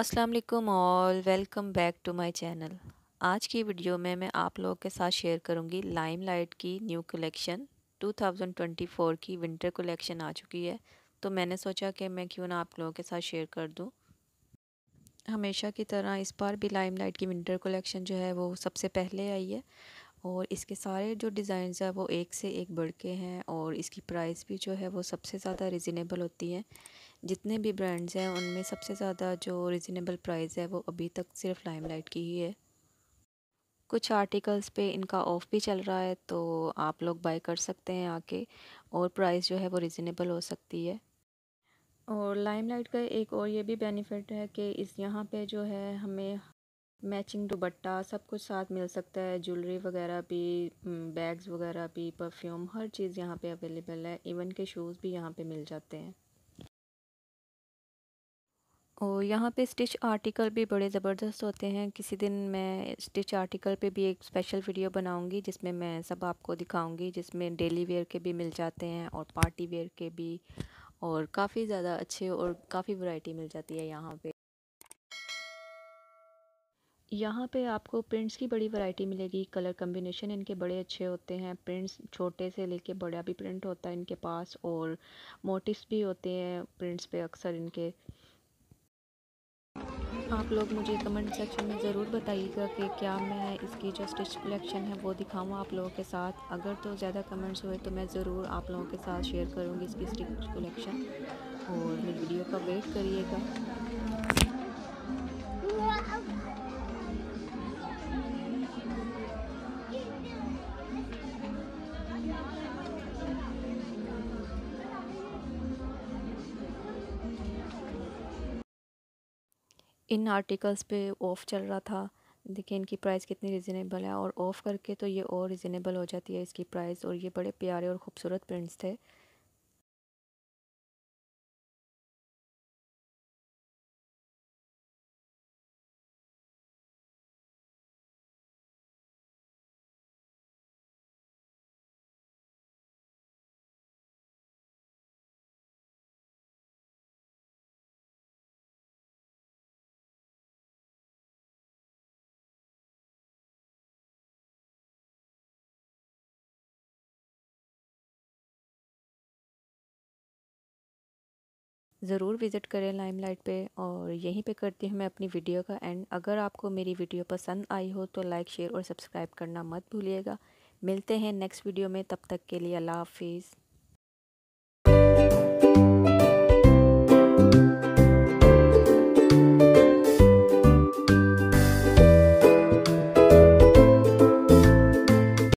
Aslam all welcome back to my channel आज की video में मैं आप लोगों के साथ शेयर करूंगी लाइट की न्यू कलेक्शन 2024 की विंटर कलेक्शन आ चुकी है तो मैंने सोचा कि मैं क्यों ना आप लोगों के साथ शेयर कर दूं हमेशा की तरह इस बार भी लाइम लाइट की विंटर कलेक्शन जो है वो सबसे पहले आई है और इसके सारे जो डिज़ाइन है वो एक से एक बढ़ के हैं और इसकी प्राइस भी जो है वो सबसे ज़्यादा रिजनेबल होती है जितने भी ब्रांड्स हैं उनमें सबसे ज़्यादा जो रिजनेबल प्राइस है वो अभी तक सिर्फ लाइमलाइट की ही है कुछ आर्टिकल्स पे इनका ऑफ़ भी चल रहा है तो आप लोग बाय कर सकते हैं आके और प्राइस जो है वो रिजनेबल हो सकती है और लाइमलाइट का एक और ये भी बेनिफिट है कि इस यहाँ पे जो है हमें मैचिंग दुबट्टा सब कुछ साथ मिल सकता है ज्वेलरी वगैरह भी बैग्स वगैरह भी परफ्यूम हर चीज़ यहाँ पे अवेलेबल है इवन के शूज़ भी यहाँ पे मिल जाते हैं और यहाँ पे स्टिच आर्टिकल भी बड़े ज़बरदस्त होते हैं किसी दिन मैं स्टिच आर्टिकल पे भी एक स्पेशल वीडियो बनाऊंगी जिसमें मैं सब आपको दिखाऊंगी जिसमें डेली वेयर के भी मिल जाते हैं और पार्टी वेयर के भी और काफ़ी ज़्यादा अच्छे और काफ़ी वैरायटी मिल जाती है यहाँ पे यहाँ पे आपको प्रिंट्स की बड़ी वैरायटी मिलेगी कलर कम्बिनेशन इनके बड़े अच्छे होते हैं प्रिंट्स छोटे से लेके बड़ा भी प्रिंट होता है इनके पास और मोटिव्स भी होते हैं प्रिंट्स पे अक्सर इनके आप लोग मुझे कमेंट सेक्शन में ज़रूर बताइएगा कि क्या मैं इसकी जो स्टिच कलेक्शन है वो दिखाऊँ आप लोगों के साथ अगर तो ज़्यादा कमेंट्स हुए तो मैं ज़रूर आप लोगों के साथ शेयर करूँगी इसकी स्टिच कलेक्शन और मेरी वीडियो का वेट करिएगा इन आर्टिकल्स पे ऑफ़ चल रहा था देखिए इनकी प्राइस कितनी रिजनेबल है और ऑफ़ करके तो ये और रिजनेबल हो जाती है इसकी प्राइस और ये बड़े प्यारे और ख़ूबसूरत प्रिंट्स थे ज़रूर विज़िट करें लाइमलाइट पे और यहीं पे करती हूँ मैं अपनी वीडियो का एंड अगर आपको मेरी वीडियो पसंद आई हो तो लाइक शेयर और सब्सक्राइब करना मत भूलिएगा मिलते हैं नेक्स्ट वीडियो में तब तक के लिए अल्लाह हाफिज़